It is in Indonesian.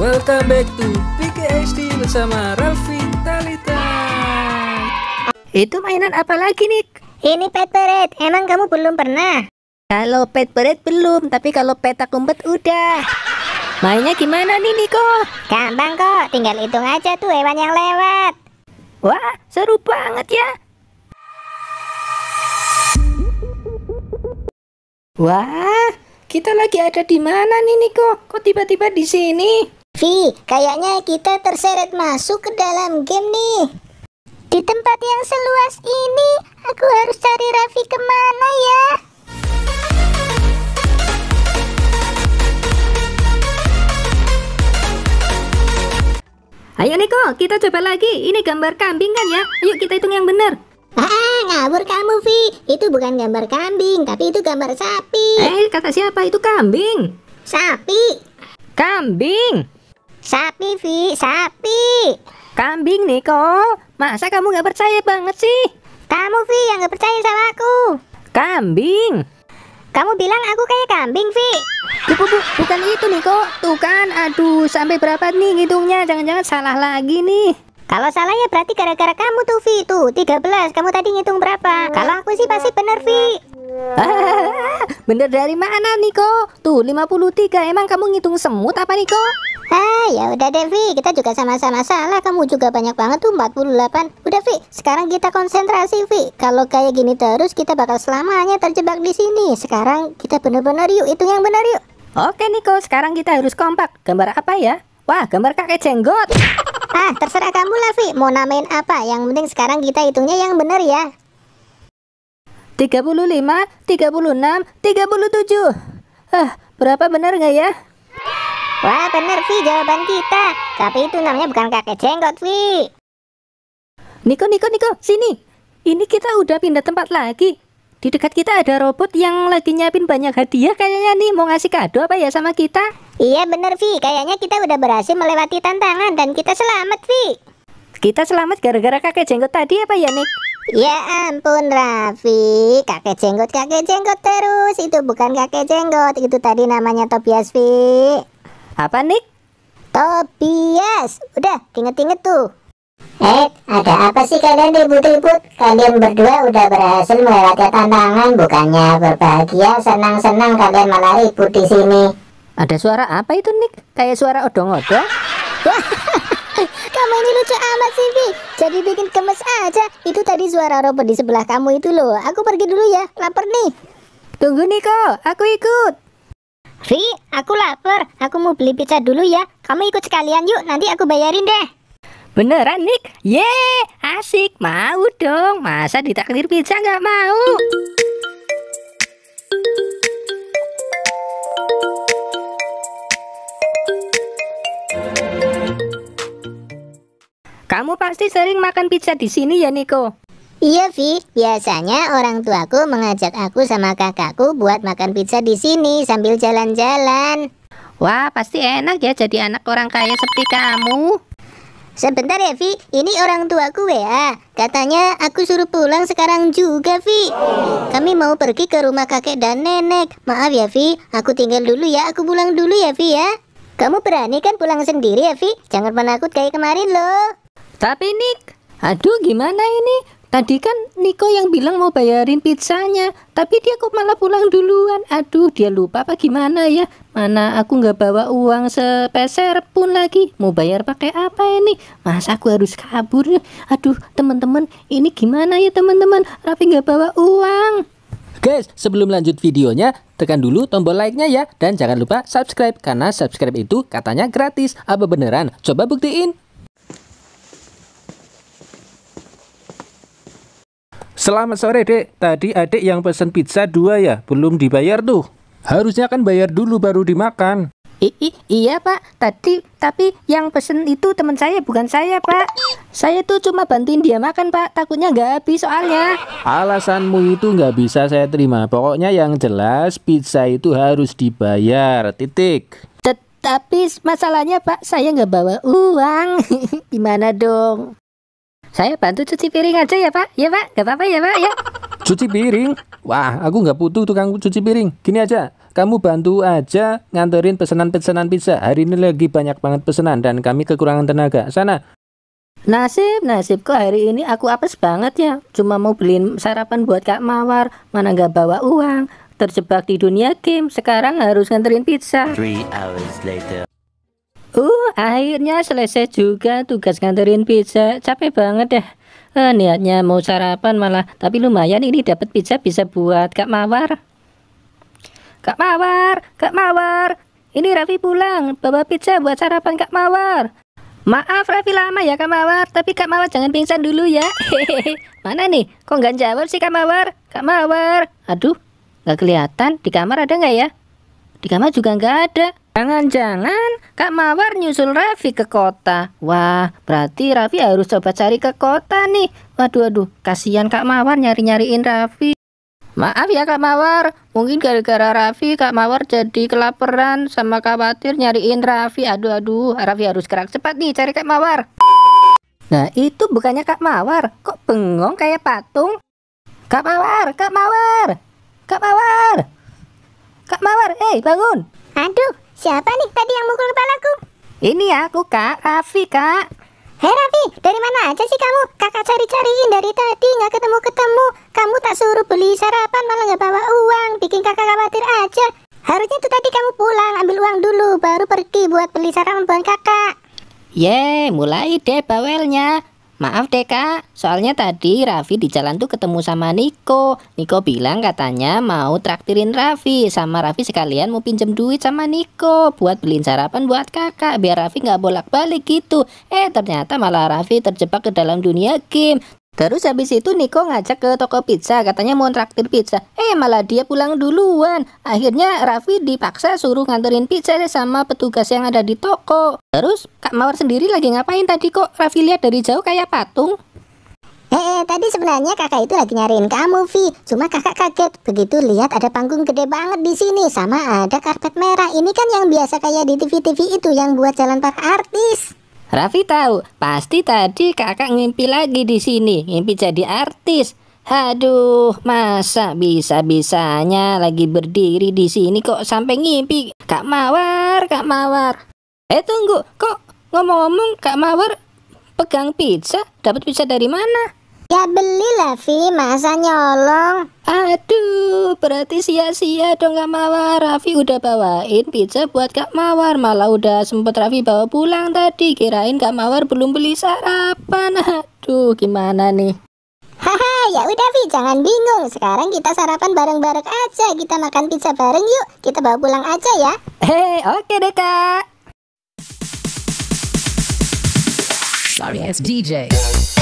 Welcome back to PKHD bersama Raffi Talita. Itu mainan apa lagi, nih? Ini pet parade. Emang kamu belum pernah? Kalau pet parade belum, tapi kalau peta kumpet udah. Mainnya gimana nih, Niko? Gampang kok, tinggal hitung aja tuh hewan yang lewat. Wah, seru banget ya. Wah, kita lagi ada di mana nih, Niko? Kok tiba-tiba di sini? Vi, kayaknya kita terseret masuk ke dalam game nih. Di tempat yang seluas ini, aku harus cari Raffi kemana ya? Ayo Niko, kita coba lagi. Ini gambar kambing kan ya? Ayo kita hitung yang benar. Ah, ah ngabur kamu Vi. Itu bukan gambar kambing, tapi itu gambar sapi. Eh, kata siapa? Itu kambing. Sapi. Kambing. Sapi, Vi, sapi. Kambing, Niko. Masa kamu nggak percaya banget sih? Kamu, Vi, yang nggak percaya sama aku. Kambing. Kamu bilang aku kayak kambing, Vi. Bu, bukan itu, Niko. Tuh kan, aduh, sampai berapa nih ngitungnya? Jangan-jangan salah lagi nih. Kalau salah ya berarti gara-gara kamu tuh, Vi. Tuh, 13. Kamu tadi ngitung berapa? Kalau aku sih pasti bener, Vi. bener dari mana, Niko? Tuh, 53. Emang kamu ngitung semut apa, Niko? Ah, ya udah Devi Kita juga sama-sama salah. Kamu juga banyak banget tuh 48. Udah, Vi. Sekarang kita konsentrasi, Vi. Kalau kayak gini terus kita bakal selamanya terjebak di sini. Sekarang kita benar-benar yuk hitung yang benar yuk. Oke, Niko. Sekarang kita harus kompak. Gambar apa ya? Wah, gambar kakek jenggot. Ah, terserah kamu lah, Vi. Mau namain apa? Yang penting sekarang kita hitungnya yang benar ya. 35, 36, 37. Ah, berapa benar nggak ya? Wah bener Vi jawaban kita Tapi itu namanya bukan kakek jenggot Vi Niko Niko Niko sini Ini kita udah pindah tempat lagi di dekat kita ada robot yang lagi nyiapin banyak hadiah kayaknya nih mau ngasih kado apa ya sama kita iya bener Vi kayaknya kita udah berhasil melewati tantangan dan kita selamat Vi kita selamat gara-gara kakek jenggot tadi apa ya Nik Ya ampun Raffi, kakek jenggot kakek jenggot terus itu bukan kakek jenggot itu tadi namanya Tobias Vi. Apa, Nick? Tobias. Udah, inget-inget tuh. Eh, ada apa sih kalian ribut-ribut? Kalian berdua udah berhasil melewati tantangan, bukannya berbahagia, senang-senang kalian malah ribut di sini. Ada suara apa itu, Nick? Kayak suara odong-odong? kamu ini lucu amat sih, Vi. Jadi bikin kemes aja. Itu tadi suara robot di sebelah kamu itu loh. Aku pergi dulu ya, lapar nih. Tunggu Niko, aku ikut. Vi, aku lapar. Aku mau beli pizza dulu ya. Kamu ikut sekalian yuk, nanti aku bayarin deh. Beneran, Nick? Ye, asik. Mau dong. Masa ditakdir pizza nggak mau? Kamu pasti sering makan pizza di sini ya, Niko? Iya Vi, biasanya orang tuaku mengajak aku sama kakakku buat makan pizza di sini sambil jalan-jalan. Wah, pasti enak ya jadi anak orang kaya seperti kamu. Sebentar ya Vi, ini orang tuaku ya. Katanya aku suruh pulang sekarang juga Vi. Kami mau pergi ke rumah kakek dan nenek. Maaf ya Vi, aku tinggal dulu ya, aku pulang dulu ya Vi ya. Kamu berani kan pulang sendiri ya Vi? Jangan penakut kayak kemarin loh. Tapi Nick, aduh gimana ini? Tadi kan Niko yang bilang mau bayarin pizzanya, tapi dia kok malah pulang duluan. Aduh, dia lupa apa gimana ya? Mana aku nggak bawa uang sepeser pun lagi. Mau bayar pakai apa ini? Mas aku harus kabur. Aduh, teman-teman, ini gimana ya teman-teman? Rapi nggak bawa uang. Guys, sebelum lanjut videonya, tekan dulu tombol like-nya ya. Dan jangan lupa subscribe, karena subscribe itu katanya gratis. Apa beneran? Coba buktiin. Selamat sore dek, tadi adik yang pesen pizza dua ya, belum dibayar tuh. Harusnya kan bayar dulu baru dimakan. I -i iya pak, tadi tapi yang pesen itu teman saya bukan saya pak Saya tuh cuma bantuin dia makan pak, takutnya nggak habis soalnya Alasanmu itu nggak bisa saya terima, pokoknya yang jelas pizza itu harus dibayar, titik Tet Tapi masalahnya pak, saya nggak bawa uang Gimana dong? Saya bantu cuci piring aja ya pak, ya pak, gak apa-apa ya pak ya. Cuci piring? Wah, aku nggak butuh tukang cuci piring. Gini aja, kamu bantu aja nganterin pesanan-pesanan pizza. Hari ini lagi banyak banget pesanan dan kami kekurangan tenaga. Sana. Nasib, nasib kok hari ini aku apes banget ya. Cuma mau beliin sarapan buat Kak Mawar, mana nggak bawa uang. Terjebak di dunia game, sekarang harus nganterin pizza. Three hours later. Uh, akhirnya selesai juga tugas nganterin pizza. Capek banget deh. Eh, niatnya mau sarapan malah, tapi lumayan ini dapat pizza bisa buat Kak Mawar. Kak Mawar, Kak Mawar, ini Raffi pulang bawa pizza buat sarapan Kak Mawar. Maaf Raffi lama ya Kak Mawar, tapi Kak Mawar jangan pingsan dulu ya. Mana nih? Kok nggak jawab sih Kak Mawar? Kak Mawar, aduh, nggak kelihatan. Di kamar ada nggak ya? Di kamar juga nggak ada. Jangan-jangan Kak Mawar nyusul Raffi ke kota. Wah, berarti Raffi harus coba cari ke kota nih. Waduh, waduh, kasihan Kak Mawar nyari-nyariin Raffi. Maaf ya Kak Mawar, mungkin gara-gara Raffi Kak Mawar jadi kelaparan sama khawatir nyariin Raffi. Aduh aduh, Raffi harus gerak cepat nih cari Kak Mawar. Nah itu bukannya Kak Mawar, kok bengong kayak patung? Kak Mawar, Kak Mawar, Kak Mawar, Kak Mawar, eh hey, bangun. Aduh, Siapa nih tadi yang mukul kepalaku? Ini aku kak, Raffi kak Hei Raffi, dari mana aja sih kamu? Kakak cari-cariin dari tadi, nggak ketemu-ketemu Kamu tak suruh beli sarapan, malah nggak bawa uang Bikin kakak khawatir aja Harusnya tuh tadi kamu pulang, ambil uang dulu Baru pergi buat beli sarapan buat kakak Yeay, mulai deh bawelnya Maaf deh kak, soalnya tadi Raffi di jalan tuh ketemu sama Niko Niko bilang katanya mau traktirin Raffi Sama Raffi sekalian mau pinjem duit sama Niko Buat beliin sarapan buat kakak Biar Raffi gak bolak-balik gitu Eh ternyata malah Raffi terjebak ke dalam dunia game Terus habis itu Niko ngajak ke toko pizza, katanya mau traktir pizza. Eh malah dia pulang duluan. Akhirnya Raffi dipaksa suruh nganterin pizza sama petugas yang ada di toko. Terus Kak Mawar sendiri lagi ngapain tadi kok Raffi lihat dari jauh kayak patung? Eh, eh, tadi sebenarnya kakak itu lagi nyariin kamu, Vi. Cuma kakak kaget begitu lihat ada panggung gede banget di sini sama ada karpet merah. Ini kan yang biasa kayak di TV-TV itu yang buat jalan para artis. Raffi tahu, pasti tadi kakak ngimpi lagi di sini, ngimpi jadi artis. Aduh, masa bisa-bisanya lagi berdiri di sini kok sampai ngimpi? Kak Mawar, Kak Mawar. Eh tunggu, kok ngomong-ngomong Kak Mawar pegang pizza? Dapat pizza dari mana? Ya belilah, Vi, masa nyolong. Aduh, berarti sia-sia dong Kak Mawar. Raffi udah bawain pizza buat Kak Mawar, malah udah sempet Raffi bawa pulang tadi. Kirain Kak Mawar belum beli sarapan. Aduh, gimana nih? Haha, ya udah Vi, jangan bingung. Sekarang kita sarapan bareng-bareng aja. Kita makan pizza bareng yuk. Kita bawa pulang aja ya. Hei, oke okay deh Kak. Sorry, it's DJ.